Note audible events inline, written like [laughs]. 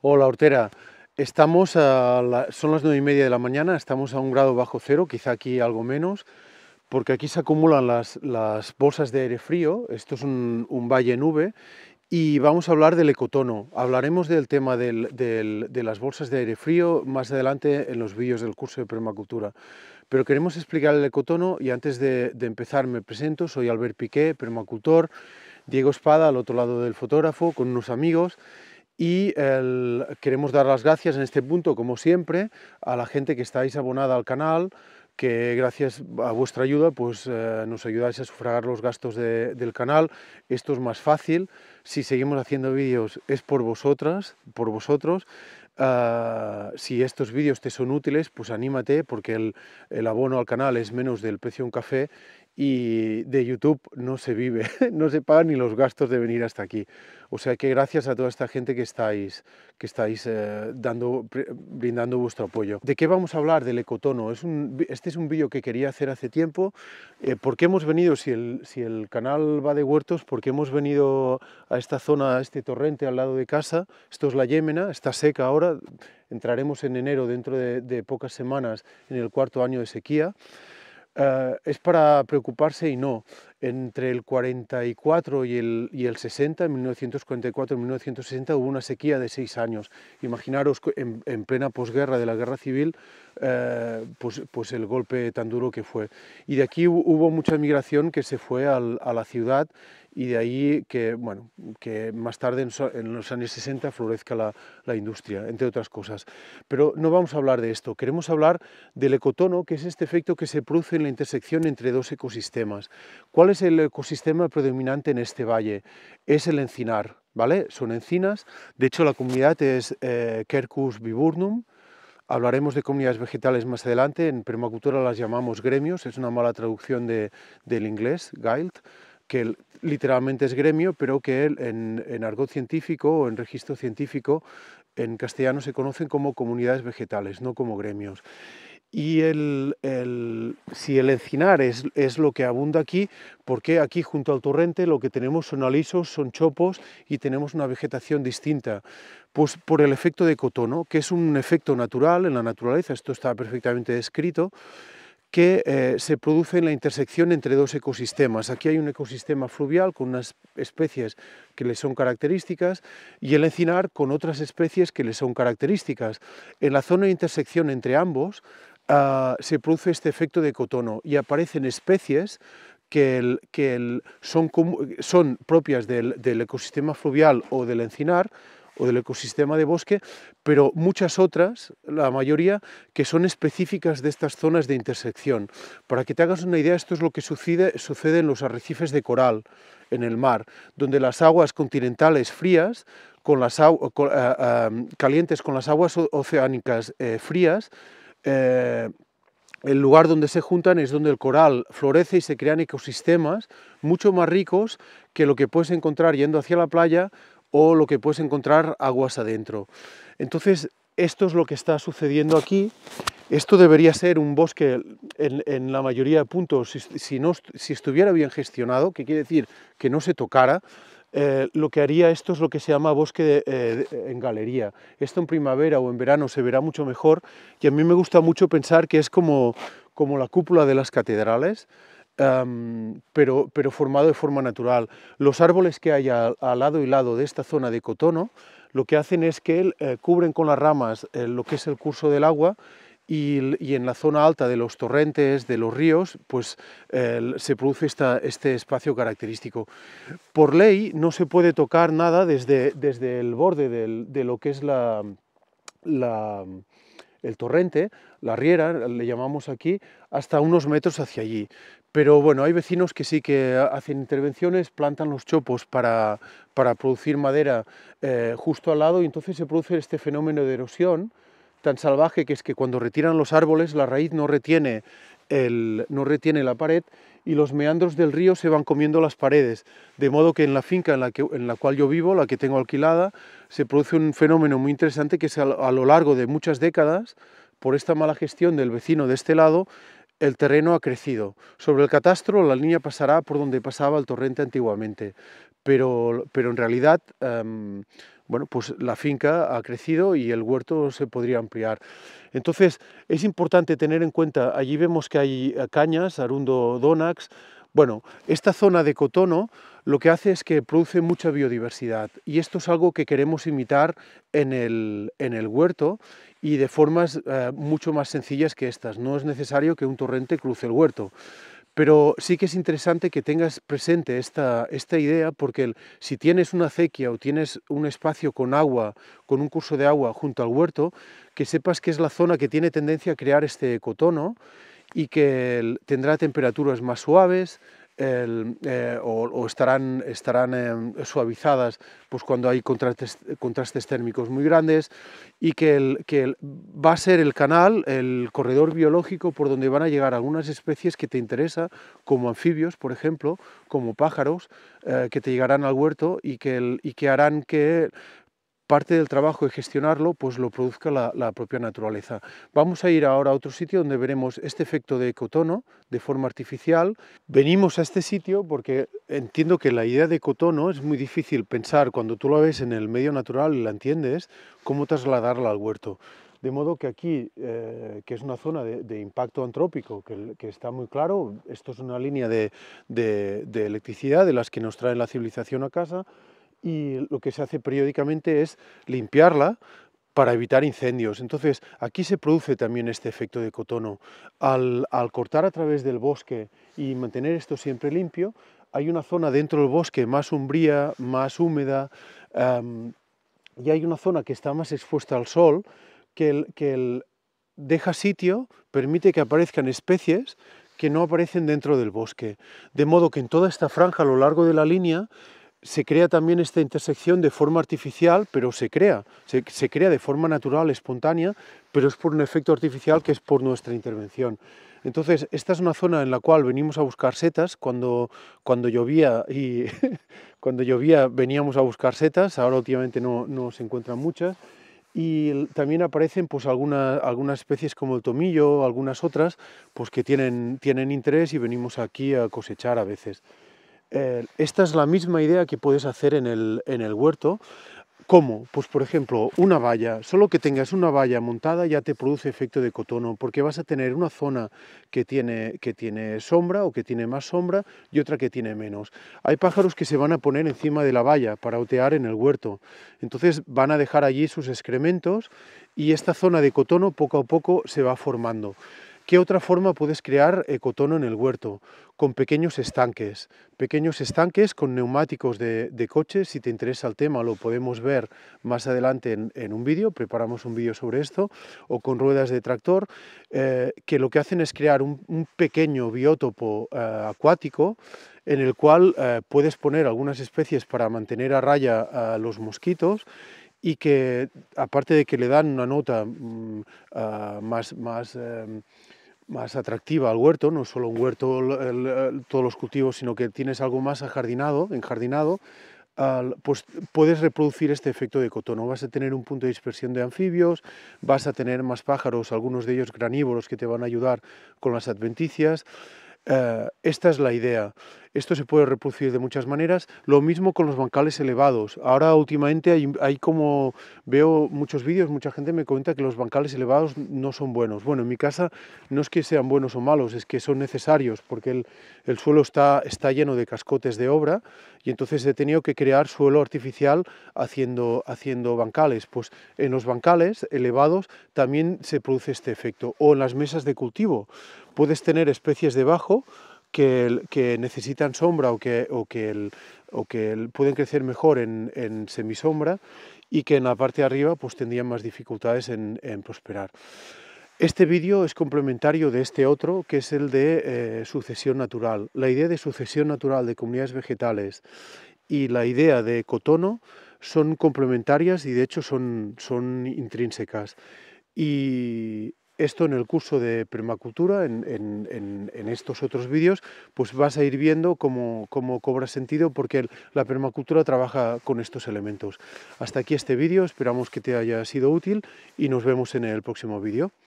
Hola Hortera, estamos a son las 9 y media de la mañana, estamos a un grado bajo cero, quizá aquí algo menos, porque aquí se acumulan las, las bolsas de aire frío, esto es un, valle nube, y vamos a hablar del ecotono. Hablaremos del tema de las bolsas de aire frío más adelante en los vídeos del curso de permacultura. Pero queremos explicar el ecotono y antes de, empezar me presento. Soy Albert Piqué, permacultor, Diego Espada al otro lado del fotógrafo, con unos amigos y queremos dar las gracias en este punto, como siempre, a la gente que estáis abonada al canal, que gracias a vuestra ayuda pues, eh, nos ayudáis a sufragar los gastos del canal. Esto es más fácil. Si seguimos haciendo vídeos es por vosotras, por vosotros. Ah, si estos vídeos te son útiles, pues anímate porque el, abono al canal es menos del precio de un café y de YouTube no se vive, [laughs] no se pagan ni los gastos de venir hasta aquí. O sea que gracias a toda esta gente que estáis, que estáis eh, dando, brindando vuestro apoyo. ¿De qué vamos a hablar? Del ecotono. Es este es un vídeo que quería hacer hace tiempo. Eh, ¿Por qué hemos venido? Si el, canal va de huertos, ¿por qué hemos venido a esta zona, a este torrente al lado de casa? Esto es la Yémena, está seca ahora. Entraremos en enero, dentro de pocas semanas, en el cuarto año de sequía. Eh, es para preocuparse y no. Entre el 44 y el, 60, en 1944 y 1960, hubo una sequía de seis años. Imaginaros en, plena posguerra de la guerra civil, eh, pues, pues, el golpe tan duro que fue. Y de aquí hubo mucha migración que se fue a la ciudad y de ahí que, bueno, que más tarde, en los años 60, florezca la, industria, entre otras cosas. Pero no vamos a hablar de esto, queremos hablar del ecotono, que es este efecto que se produce en la intersección entre dos ecosistemas. ¿Cuál es el ecosistema predominante en este valle? Es el encinar, ¿vale? Son encinas, de hecho la comunidad es eh, Quercus viburnum, Hablaremos de comunidades vegetales más adelante, en permacultura las llamamos gremios, es una mala traducción del inglés, guild, que literalmente es gremio, pero que en, argot científico o en registro científico en castellano se conocen como comunidades vegetales, no como gremios. Y el, si el encinar es, lo que abunda aquí, porque aquí junto al torrente lo que tenemos son alisos, son chopos y tenemos una vegetación distinta? Pues por el efecto de cotono, que es un efecto natural en la naturaleza, esto está perfectamente descrito, que eh, se produce en la intersección entre dos ecosistemas. Aquí hay un ecosistema fluvial con unas especies que le son características y el encinar con otras especies que le son características. En la zona de intersección entre ambos ah, se produce este efecto de cotono y aparecen especies que, son, son, propias del, del ecosistema fluvial o del encinar, o del ecosistema de bosque, pero muchas otras, la mayoría, que son específicas de estas zonas de intersección. Para que te hagas una idea, esto es lo que sucede, en los arrecifes de coral en el mar, donde las aguas continentales frías con las eh, eh, calientes con las aguas oceánicas eh, frías, el lugar donde se juntan es donde el coral florece y se crean ecosistemas mucho más ricos que lo que puedes encontrar yendo hacia la playa o lo que puedes encontrar aguas adentro. Entonces, esto es lo que está sucediendo aquí. Esto debería ser un bosque en, la mayoría de puntos, si, no, si estuviera bien gestionado, que quiere decir que no se tocara, eh, lo que haría esto es lo que se llama bosque eh, en galería. Esto en primavera o en verano se verá mucho mejor y a mí me gusta mucho pensar que es como, como la cúpula de las catedrales, pero, pero formado de forma natural. Los árboles que hay al, lado y lado de esta zona de cotono lo que hacen es que eh, cubren con las ramas eh, lo que es el curso del agua y, en la zona alta de los torrentes, de los ríos, pues eh, se produce esta, este espacio característico. Por ley no se puede tocar nada desde, desde el borde de lo que es la el torrente, la riera, le llamamos aquí, hasta unos metros hacia allí. Pero bueno, hay vecinos que sí que hacen intervenciones, plantan los chopos para, para producir madera eh, justo al lado y entonces se produce este fenómeno de erosión tan salvaje que es que cuando retiran los árboles la raíz no retiene no retiene la pared y los meandros del río se van comiendo las paredes, de modo que en la finca en la, que, en la cual yo vivo, la que tengo alquilada, se produce un fenómeno muy interesante que es a, lo largo de muchas décadas, por esta mala gestión del vecino de este lado, el terreno ha crecido. Sobre el catastro la línea pasará por donde pasaba el torrente antiguamente, pero, pero en realidad... Em, bueno, pues la finca ha crecido y el huerto se podría ampliar. Entonces es importante tener en cuenta, allí vemos que hay eh, cañas, arundo donax, bueno, esta zona de cotono lo que hace es que produce mucha biodiversidad y esto es algo que queremos imitar en el, huerto y de formas eh, mucho más sencillas que estas. No es necesario que un torrente cruce el huerto. Pero sí que es interesante que tengas presente esta, idea porque si tienes una acequia o tienes un espacio con agua, con un curso de agua junto al huerto, que sepas que es la zona que tiene tendencia a crear este ecotono y que tendrá temperaturas más suaves, eh, o, estarán, estarán eh, suavizadas pues cuando hay contrastes, contrastes térmicos muy grandes y que, que va a ser el canal, el corredor biológico por donde van a llegar algunas especies que te interesa, como anfibios, por ejemplo, como pájaros, eh, que te llegarán al huerto y que, y que harán que parte del trabajo de gestionarlo pues lo produzca la, propia naturaleza. Vamos a ir ahora a otro sitio donde veremos este efecto de ecotono de forma artificial. Venimos a este sitio porque entiendo que la idea de ecotono es muy difícil pensar cuando tú lo ves en el medio natural y la entiendes, cómo trasladarla al huerto. De modo que aquí, eh, que es una zona de, impacto antrópico, que, está muy claro, esto es una línea de, de electricidad de las que nos trae la civilización a casa, y lo que se hace periódicamente es limpiarla para evitar incendios. Entonces, aquí se produce también este efecto de cotono. Al, cortar a través del bosque y mantener esto siempre limpio, hay una zona dentro del bosque más umbría, más húmeda, em, y hay una zona que está más expuesta al sol, que, que deja sitio, permite que aparezcan especies que no aparecen dentro del bosque. De modo que en toda esta franja a lo largo de la línea se crea también esta intersección de forma artificial, pero se crea, se, crea de forma natural, espontánea, pero es por un efecto artificial que es por nuestra intervención. Entonces, esta es una zona en la cual venimos a buscar setas, cuando, cuando llovía y [laughs] cuando llovía veníamos a buscar setas, ahora últimamente no, no se encuentran muchas, y también aparecen pues algunas, algunas especies como el tomillo, algunas otras, pues que tienen, tienen interés y venimos aquí a cosechar a veces. Eh, esta es la misma idea que puedes hacer en el, huerto. ¿Cómo? Pues por ejemplo, una valla. Solo que tengas una valla montada ya te produce efecto de cotono, porque vas a tener una zona que tiene, que tiene sombra o que tiene más sombra y otra que tiene menos. Hay pájaros que se van a poner encima de la valla para otear en el huerto. Entonces van a dejar allí sus excrementos y esta zona de cotono poco a poco se va formando. ¿Qué otra forma puedes crear ecotono eh, en el huerto? Con pequeños estanques, pequeños estanques con neumáticos de, coche, coches, si te interesa el tema lo podemos ver más adelante en, un vídeo, preparamos un vídeo sobre esto, o con ruedas de tractor, eh, que lo que hacen es crear un, pequeño biótopo eh, acuático en el cual puedes poner algunas especies para mantener a raya a los mosquitos y que aparte de que le dan una nota mm, ah, más, em, más atractiva al huerto, no solo un huerto todos los cultivos, sino que tienes algo más ajardinado, enjardinado, pues puedes reproducir este efecto de cotono. Vas a tener un punto de dispersión de anfibios, vas a tener más pájaros, algunos de ellos granívoros que te van a ayudar con las adventicias. Eh, esta es la idea. Esto se puede reproducir de muchas maneras. Lo mismo con los bancales elevados. Ahora últimamente hay, como veo muchos vídeos, mucha gente me comenta que los bancales elevados no son buenos. Bueno, en mi casa no es que sean buenos o malos, es que son necesarios porque el, suelo está, está lleno de cascotes de obra y entonces he tenido que crear suelo artificial haciendo, haciendo bancales. Pues en los bancales elevados también se produce este efecto. O en las mesas de cultivo. Puedes tener especies debajo que, necesitan sombra o que, o que, el, que pueden crecer mejor en, semisombra y que en la parte de arriba pues, tendrían más dificultades en, prosperar. Este vídeo es complementario de este otro, que es el de eh, sucesión natural. La idea de sucesión natural de comunidades vegetales y la idea de cotono son complementarias y de hecho son, son intrínsecas. Y esto en el curso de permacultura, en, estos otros vídeos, pues vas a ir viendo cómo, cobra sentido porque la permacultura trabaja con estos elementos. Hasta aquí este vídeo, esperamos que te haya sido útil y nos vemos en el próximo vídeo.